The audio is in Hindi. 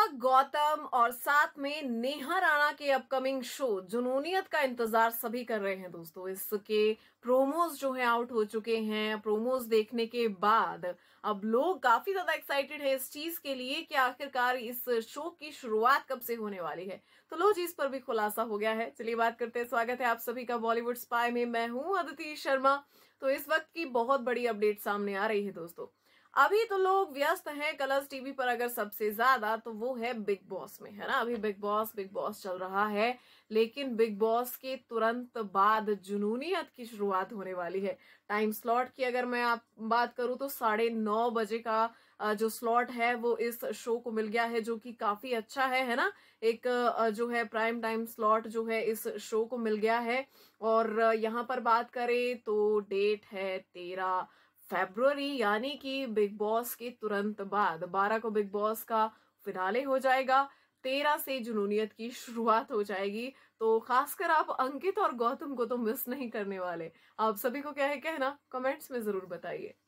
दीपक गौतम और साथ में नेहा राणा के अपकमिंग शो जुनूनियत का इंतजार सभी कर रहे हैं दोस्तों इसके प्रोमोज जो है आउट हो चुके हैं प्रोमोज देखने के बाद अब लोग काफी ज्यादा एक्साइटेड हैं इस चीज के लिए कि आखिरकार इस शो की शुरुआत कब से होने वाली है तो लो जी इस पर भी खुलासा हो गया है चलिए बात करते हैं स्वागत है आप सभी का बॉलीवुड स्पाई में मैं हूं अदिति शर्मा तो इस वक्त की बहुत बड़ी अपडेट सामने आ रही है दोस्तों अभी तो लोग व्यस्त हैं कलर्स टीवी पर अगर सबसे ज्यादा तो वो है बिग बॉस में है ना अभी बिग बॉस बिग बॉस चल रहा है लेकिन बिग बॉस के तुरंत बाद जुनूनियत की शुरुआत होने वाली है टाइम स्लॉट की अगर मैं आप बात करूं तो साढ़े नौ बजे का जो स्लॉट है वो इस शो को मिल गया है जो कि काफी अच्छा है है ना एक जो है प्राइम टाइम स्लॉट जो है इस शो को मिल गया है और यहाँ पर बात करें तो डेट है तेरह फेब्रुवरी यानी कि बिग बॉस के तुरंत बाद बारह को बिग बॉस का फिनाले हो जाएगा तेरह से जुनूनियत की शुरुआत हो जाएगी तो खासकर आप अंकित और गौतम को तो मिस नहीं करने वाले आप सभी को क्या है कहना कमेंट्स में जरूर बताइए